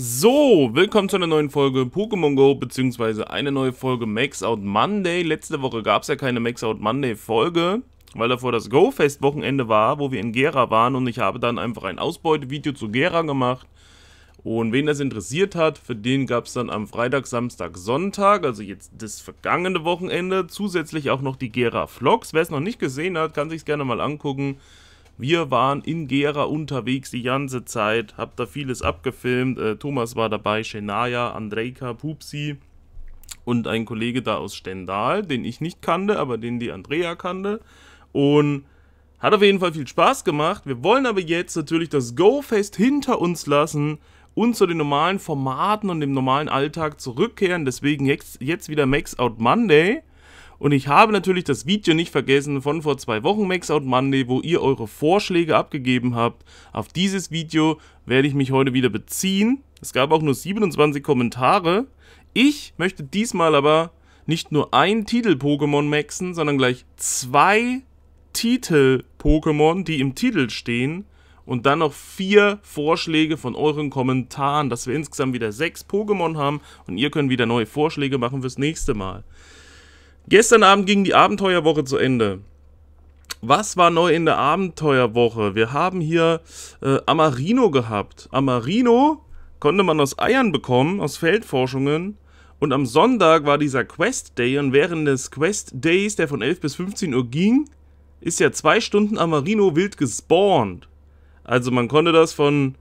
So, willkommen zu einer neuen Folge Pokémon Go, beziehungsweise eine neue Folge Max Out Monday. Letzte Woche gab es ja keine Max Out Monday Folge, weil davor das Go-Fest-Wochenende war, wo wir in Gera waren und ich habe dann einfach ein Ausbeutevideo zu Gera gemacht. Und wen das interessiert hat, für den gab es dann am Freitag, Samstag, Sonntag, also jetzt das vergangene Wochenende, zusätzlich auch noch die Gera-Vlogs. Wer es noch nicht gesehen hat, kann sich gerne mal angucken. Wir waren in Gera unterwegs die ganze Zeit, hab da vieles abgefilmt. Äh, Thomas war dabei, Shenaya, Andrejka, Pupsi und ein Kollege da aus Stendal, den ich nicht kannte, aber den die Andrea kannte. Und hat auf jeden Fall viel Spaß gemacht. Wir wollen aber jetzt natürlich das Go-Fest hinter uns lassen und zu den normalen Formaten und dem normalen Alltag zurückkehren. Deswegen jetzt, jetzt wieder Max Out Monday. Und ich habe natürlich das Video nicht vergessen von vor zwei Wochen Maxout Monday, wo ihr eure Vorschläge abgegeben habt. Auf dieses Video werde ich mich heute wieder beziehen. Es gab auch nur 27 Kommentare. Ich möchte diesmal aber nicht nur ein Titel-Pokémon maxen, sondern gleich zwei Titel-Pokémon, die im Titel stehen. Und dann noch vier Vorschläge von euren Kommentaren, dass wir insgesamt wieder sechs Pokémon haben und ihr könnt wieder neue Vorschläge machen fürs nächste Mal. Gestern Abend ging die Abenteuerwoche zu Ende. Was war neu in der Abenteuerwoche? Wir haben hier äh, Amarino gehabt. Amarino konnte man aus Eiern bekommen, aus Feldforschungen. Und am Sonntag war dieser Quest Day und während des Quest Days, der von 11 bis 15 Uhr ging, ist ja zwei Stunden Amarino wild gespawnt. Also man konnte das von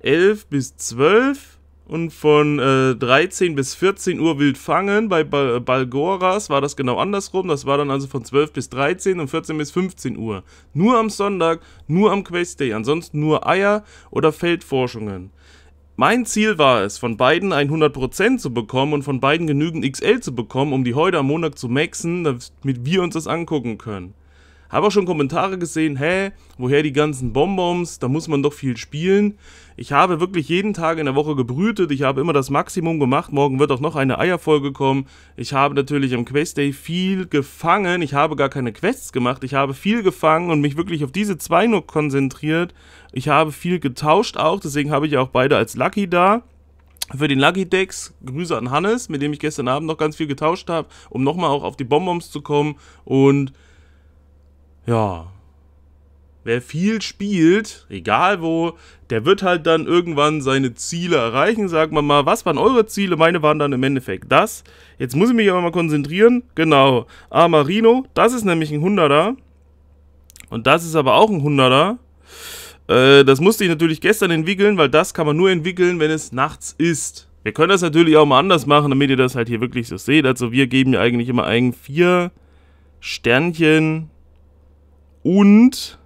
11 bis 12 Uhr. Und von äh, 13 bis 14 Uhr wild fangen. Bei Bal Balgoras war das genau andersrum. Das war dann also von 12 bis 13 und 14 bis 15 Uhr. Nur am Sonntag, nur am Quest Day. Ansonsten nur Eier oder Feldforschungen. Mein Ziel war es, von beiden 100% zu bekommen und von beiden genügend XL zu bekommen, um die heute am Montag zu maxen, damit wir uns das angucken können. Habe auch schon Kommentare gesehen, hä, woher die ganzen Bonbons, da muss man doch viel spielen. Ich habe wirklich jeden Tag in der Woche gebrütet, ich habe immer das Maximum gemacht, morgen wird auch noch eine Eierfolge kommen. Ich habe natürlich am Quest Day viel gefangen, ich habe gar keine Quests gemacht, ich habe viel gefangen und mich wirklich auf diese zwei nur konzentriert. Ich habe viel getauscht auch, deswegen habe ich auch beide als Lucky da für den Lucky Dex, Grüße an Hannes, mit dem ich gestern Abend noch ganz viel getauscht habe, um nochmal auch auf die Bonbons zu kommen. Und ja, wer viel spielt, egal wo, der wird halt dann irgendwann seine Ziele erreichen. Sagen wir mal, was waren eure Ziele? Meine waren dann im Endeffekt das. Jetzt muss ich mich aber mal konzentrieren. Genau, Amarino, ah, das ist nämlich ein 100er. Und das ist aber auch ein 100er. Äh, das musste ich natürlich gestern entwickeln, weil das kann man nur entwickeln, wenn es nachts ist. Wir können das natürlich auch mal anders machen, damit ihr das halt hier wirklich so seht. Also wir geben ja eigentlich immer ein 4 Sternchen und.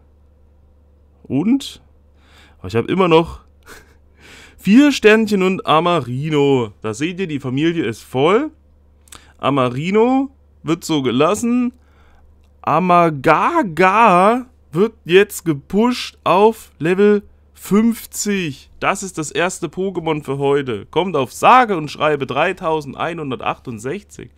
Und. Aber ich habe immer noch vier Sternchen und Amarino. Da seht ihr, die Familie ist voll. Amarino wird so gelassen. Amagaga wird jetzt gepusht auf Level 50. Das ist das erste Pokémon für heute. Kommt auf sage und schreibe 3168.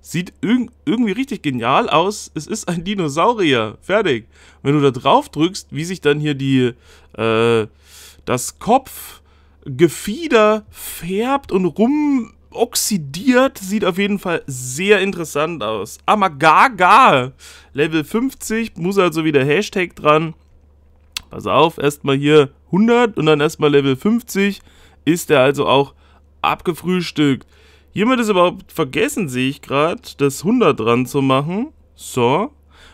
Sieht irg irgendwie richtig genial aus. Es ist ein Dinosaurier. Fertig. Wenn du da drauf drückst, wie sich dann hier die, äh, das Kopfgefieder färbt und rum oxidiert, sieht auf jeden Fall sehr interessant aus. Amagaga, Level 50, muss also wieder Hashtag dran. Pass auf, erstmal hier 100 und dann erstmal Level 50, ist er also auch abgefrühstückt. Hier wird es überhaupt vergessen, sehe ich gerade, das 100 dran zu machen. So.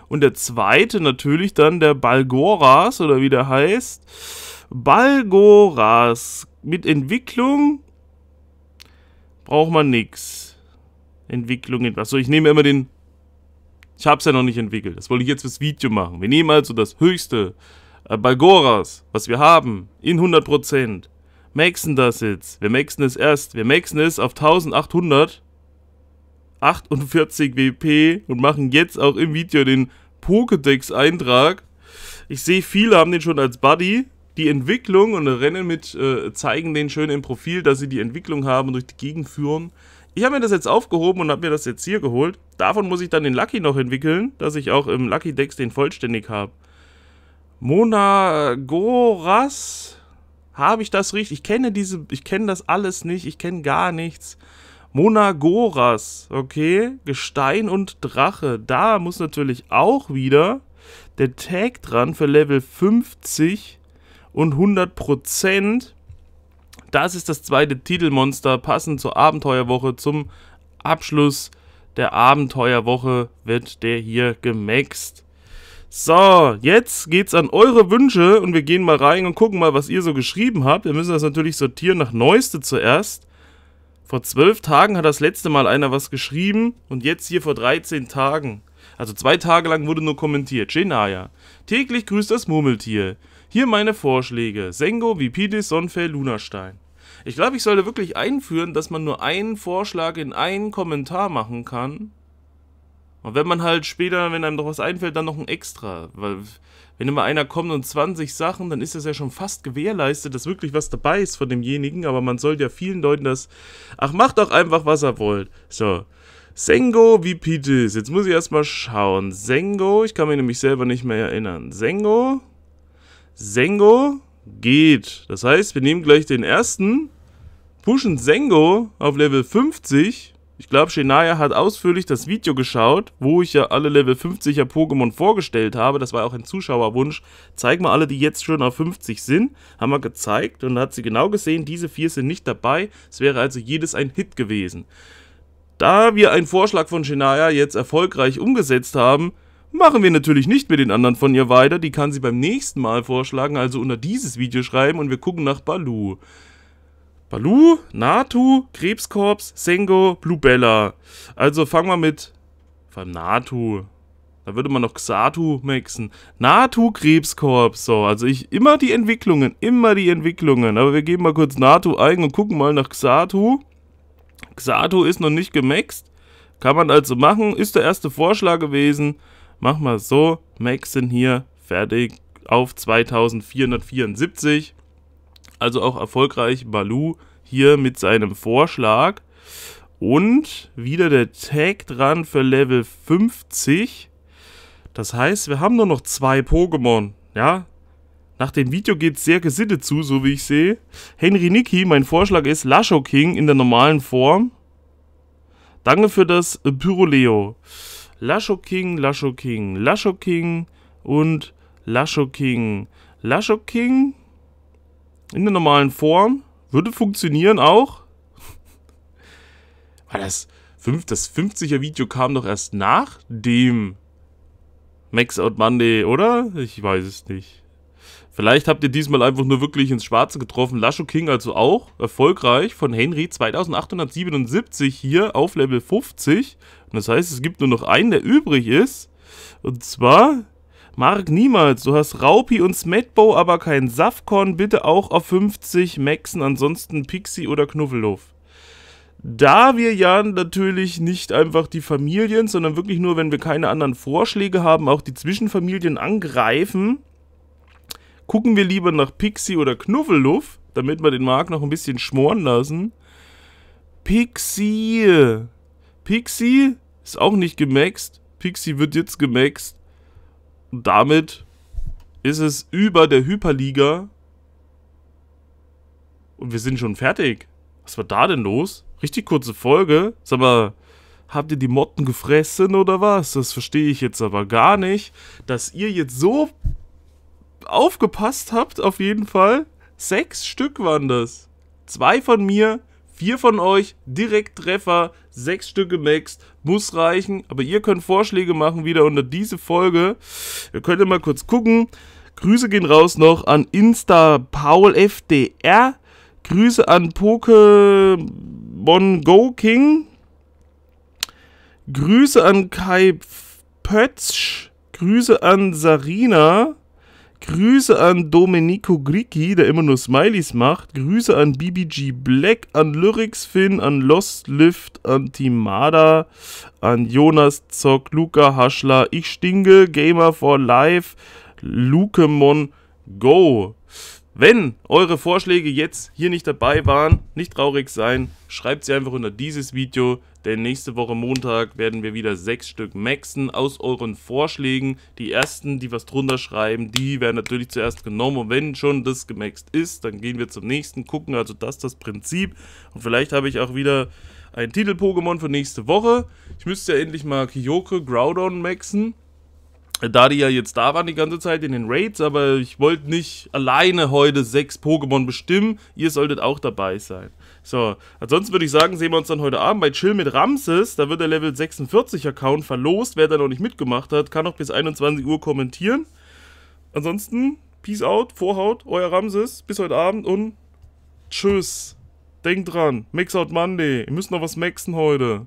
Und der zweite natürlich dann der Balgoras, oder wie der heißt. Balgoras. Mit Entwicklung braucht man nichts. Entwicklung, etwas. So, ich nehme immer den... Ich habe es ja noch nicht entwickelt. Das wollte ich jetzt fürs Video machen. Wir nehmen also das höchste äh, Balgoras, was wir haben, in 100% maxen das jetzt. Wir maxen es erst. Wir maxen es auf 1800. 48 WP und machen jetzt auch im Video den Pokédex-Eintrag. Ich sehe, viele haben den schon als Buddy. Die Entwicklung und rennen mit, äh, zeigen den schön im Profil, dass sie die Entwicklung haben und durch die Gegend führen. Ich habe mir das jetzt aufgehoben und habe mir das jetzt hier geholt. Davon muss ich dann den Lucky noch entwickeln, dass ich auch im Lucky Dex den vollständig habe. Monagoras habe ich das richtig? Ich kenne diese, ich kenne das alles nicht, ich kenne gar nichts. Monagoras, okay, Gestein und Drache. Da muss natürlich auch wieder der Tag dran für Level 50 und 100%. Das ist das zweite Titelmonster, passend zur Abenteuerwoche. Zum Abschluss der Abenteuerwoche wird der hier gemaxt. So, jetzt geht's an eure Wünsche und wir gehen mal rein und gucken mal, was ihr so geschrieben habt. Wir müssen das natürlich sortieren nach Neueste zuerst. Vor zwölf Tagen hat das letzte Mal einer was geschrieben und jetzt hier vor 13 Tagen. Also zwei Tage lang wurde nur kommentiert. Genaya. Täglich grüßt das Murmeltier. Hier meine Vorschläge. Sengo, Vipidis, Sonfell, Lunastein. Ich glaube, ich sollte wirklich einführen, dass man nur einen Vorschlag in einen Kommentar machen kann. Und wenn man halt später, wenn einem noch was einfällt, dann noch ein extra. Weil, wenn immer einer kommt und 20 Sachen, dann ist das ja schon fast gewährleistet, dass wirklich was dabei ist von demjenigen. Aber man sollte ja vielen Leuten das. Ach, macht doch einfach, was ihr wollt. So. Sengo wie Pitis. Jetzt muss ich erstmal schauen. Sengo, ich kann mich nämlich selber nicht mehr erinnern. Sengo. Sengo geht. Das heißt, wir nehmen gleich den ersten, pushen Sengo auf Level 50 ich glaube, Shenaya hat ausführlich das Video geschaut, wo ich ja alle Level 50er Pokémon vorgestellt habe. Das war auch ein Zuschauerwunsch. Zeig mal alle, die jetzt schon auf 50 sind. Haben wir gezeigt und hat sie genau gesehen, diese vier sind nicht dabei. Es wäre also jedes ein Hit gewesen. Da wir einen Vorschlag von Shenaya jetzt erfolgreich umgesetzt haben, machen wir natürlich nicht mit den anderen von ihr weiter. Die kann sie beim nächsten Mal vorschlagen, also unter dieses Video schreiben und wir gucken nach Balu. Balu, Natu, Krebskorps, Sengo, Bluebella. Also fangen wir mit... Vor allem Natu. Da würde man noch Xatu maxen. Natu Krebskorps. So, also ich immer die Entwicklungen, immer die Entwicklungen. Aber wir geben mal kurz Natu ein und gucken mal nach Xatu. Xatu ist noch nicht gemaxt. Kann man also machen. Ist der erste Vorschlag gewesen. Mach mal so. Maxen hier. Fertig. Auf 2474 also auch erfolgreich Balu hier mit seinem Vorschlag. Und wieder der Tag dran für Level 50. Das heißt, wir haben nur noch zwei Pokémon. Ja, nach dem Video geht es sehr gesittet zu, so wie ich sehe. Henry Nicky, mein Vorschlag ist Lasho King in der normalen Form. Danke für das Pyroleo. Lasho King, Lasho King, Lasho King und Lasho King. Lasho King in der normalen Form. Würde funktionieren auch. Weil das, das 50er Video kam doch erst nach dem Max Out Monday, oder? Ich weiß es nicht. Vielleicht habt ihr diesmal einfach nur wirklich ins Schwarze getroffen. Lasho King also auch erfolgreich von Henry 2877 hier auf Level 50. Und das heißt, es gibt nur noch einen, der übrig ist. Und zwar Mark, niemals. Du hast Raupi und Smetbo, aber kein Safkorn. Bitte auch auf 50 Maxen, ansonsten Pixie oder Knuffelhof. Da wir ja natürlich nicht einfach die Familien, sondern wirklich nur, wenn wir keine anderen Vorschläge haben, auch die Zwischenfamilien angreifen, gucken wir lieber nach Pixie oder Knuffelluff, damit wir den Mark noch ein bisschen schmoren lassen. Pixie. Pixie ist auch nicht gemaxt. Pixie wird jetzt gemaxt. Und damit ist es über der Hyperliga. Und wir sind schon fertig. Was war da denn los? Richtig kurze Folge. Sag mal, habt ihr die Motten gefressen oder was? Das verstehe ich jetzt aber gar nicht. Dass ihr jetzt so aufgepasst habt, auf jeden Fall. Sechs Stück waren das. Zwei von mir, Vier von euch, direkt Treffer, sechs Stücke Max, muss reichen. Aber ihr könnt Vorschläge machen wieder unter diese Folge. Ihr könnt ja mal kurz gucken. Grüße gehen raus noch an Insta Paul FDR. Grüße an Pokémon Go King. Grüße an Kai Pötzsch. Grüße an Sarina. Grüße an Domenico Gricki, der immer nur Smileys macht. Grüße an BBG Black, an Lyrics Finn, an Lost Lift, an Timada, an Jonas Zock, Luca Haschler, Ich Stinge, Gamer for Life, Lukemon Go. Wenn eure Vorschläge jetzt hier nicht dabei waren, nicht traurig sein, schreibt sie einfach unter dieses Video, denn nächste Woche Montag werden wir wieder sechs Stück maxen aus euren Vorschlägen. Die ersten, die was drunter schreiben, die werden natürlich zuerst genommen und wenn schon das gemaxt ist, dann gehen wir zum nächsten, gucken also das das Prinzip und vielleicht habe ich auch wieder ein Titel-Pokémon für nächste Woche. Ich müsste ja endlich mal Kyoko Groudon maxen da die ja jetzt da waren die ganze Zeit in den Raids, aber ich wollte nicht alleine heute sechs Pokémon bestimmen. Ihr solltet auch dabei sein. So, ansonsten würde ich sagen, sehen wir uns dann heute Abend bei Chill mit Ramses. Da wird der Level 46 Account verlost. Wer da noch nicht mitgemacht hat, kann auch bis 21 Uhr kommentieren. Ansonsten, Peace out, Vorhaut, euer Ramses. Bis heute Abend und tschüss. Denkt dran, Max out Monday. Ihr müsst noch was maxen heute.